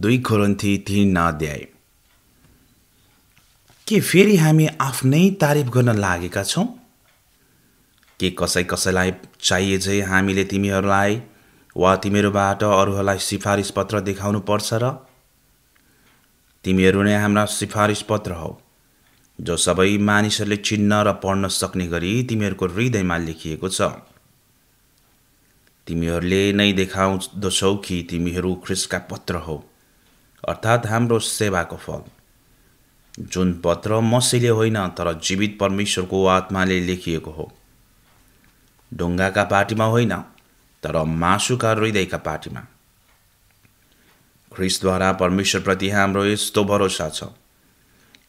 दुई खोरन्थी तिन अध्याय के फेरि हामी आफ्नै तारिफ गर्न लागेका छौँ के कसै कसैलाई चाहिए चाहिँ हामीले तिमीहरूलाई वा तिमीहरूबाट अरूहरूलाई सिफारिस पत्र देखाउनु पर्छ र तिमीहरू नै हाम्रा सिफारिस पत्र हो जो सबै मानिसहरूले चिन्न र पढ्न सक्ने गरी तिमीहरूको हृदयमा लेखिएको छ तिमीहरूले नै देखाउँदछौ कि तिमीहरू ख्रिसका पत्र हो अर्थात् हाम्रो सेवाको फल जुन पत्र मसीले होइन तर जीवित परमेश्वरको आत्माले लेखिएको हो ढुङ्गाका पार्टीमा होइन तर मासुका हृदयका पार्टीमा ख्रिसद्वारा परमेश्वरप्रति हाम्रो यस्तो भरोसा छ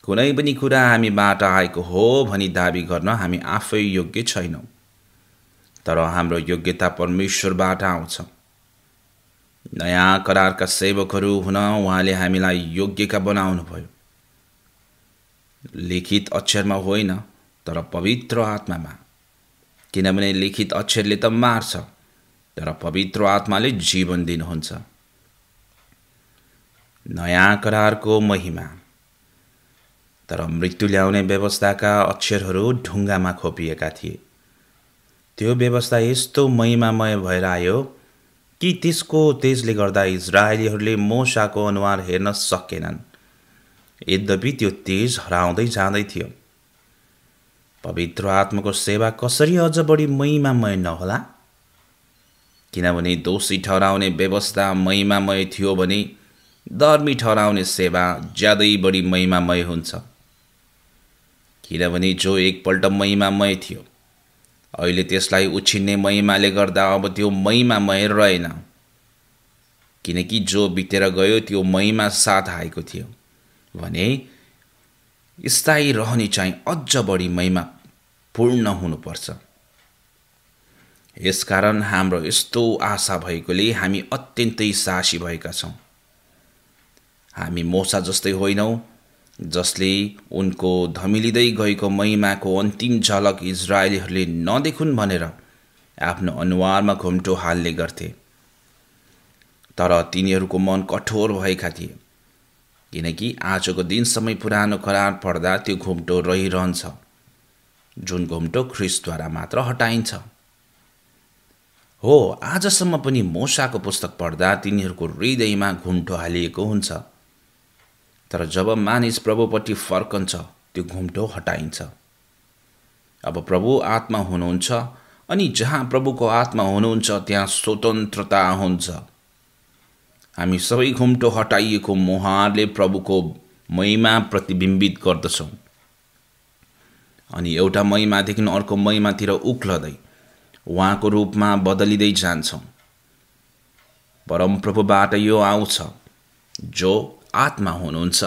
कुनै पनि कुरा हामीबाट आएको हो भनी दावी गर्न हामी आफै योग्य छैनौँ तर हाम्रो योग्यता परमेश्वरबाट आउँछ नयाँ करारका सेवकहरू हुन उहाँले हामीलाई योग्यका बनाउनु भयो लिखित अक्षरमा होइन तर पवित्र आत्मामा किनभने लिखित अक्षरले त मार्छ तर पवित्र आत्माले जीवन दिनुहुन्छ नयाँ करारको महिमा तर मृत्यु ल्याउने व्यवस्थाका अक्षरहरू ढुङ्गामा खोपिएका थिए त्यो व्यवस्था यस्तो महिमामय भएर आयो कि त्यसको तेजले गर्दा इजरायलीहरूले मोसाको अनुहार हेर्न सकेनन् यद्यपि त्यो तेज हराउँदै जाँदै थियो पवित्र आत्माको सेवा कसरी अझ बढी महिमामय नहोला किनभने दोषी ठहराउने व्यवस्था महिमामय थियो भने धर्मी ठहराउने सेवा ज्यादै बढी महिमामय हुन्छ किनभने जो एकपल्ट महिमामय थियो अहिले त्यसलाई उछिन्ने महिमाले गर्दा अब त्यो महिमामय रहेन किनकि जो बितेर गयो त्यो महिमा साथ आएको थियो भने स्थायी रहने चाहिँ अझ बढी महिमा पूर्ण हुनुपर्छ यसकारण हाम्रो यस्तो आशा भएकोले हामी अत्यन्तै साहसी भएका छौँ हामी मोसा जस्तै होइनौँ जसले उनको धमिलिँदै गएको महिमाको अन्तिम झलक इजरायलीहरूले नदेखुन् भनेर आफ्नो अनुहारमा घुम्टो हाल्ने गर्थे तर तिनीहरूको मन कठोर भएका थिए किनकि आजको दिनसम्म पुरानो करार पर्दा त्यो घुम्टो रहिरहन्छ जुन घुम्टो ख्रिसद्वारा मात्र हटाइन्छ हो आजसम्म पनि मोसाको पुस्तक पढ्दा तिनीहरूको हृदयमा घुम्टो हालिएको हुन्छ तर जब मानिस प्रभुपट्टि फर्कन्छ त्यो घुम्टो हटाइन्छ अब प्रभु आत्मा हुनुहुन्छ अनि जहाँ प्रभुको आत्मा हुनुहुन्छ त्यहाँ स्वतन्त्रता हुन्छ हामी सबै घुम्टो हटाइएको मुहारले प्रभुको महिमा प्रतिबिम्बित गर्दछौँ अनि एउटा महिमादेखि अर्को महिमातिर उक्लदै उहाँको रूपमा बदलिँदै जान्छौँ परमप्रभुबाट यो आउँछ जो आत्मा हुनुहुन्छ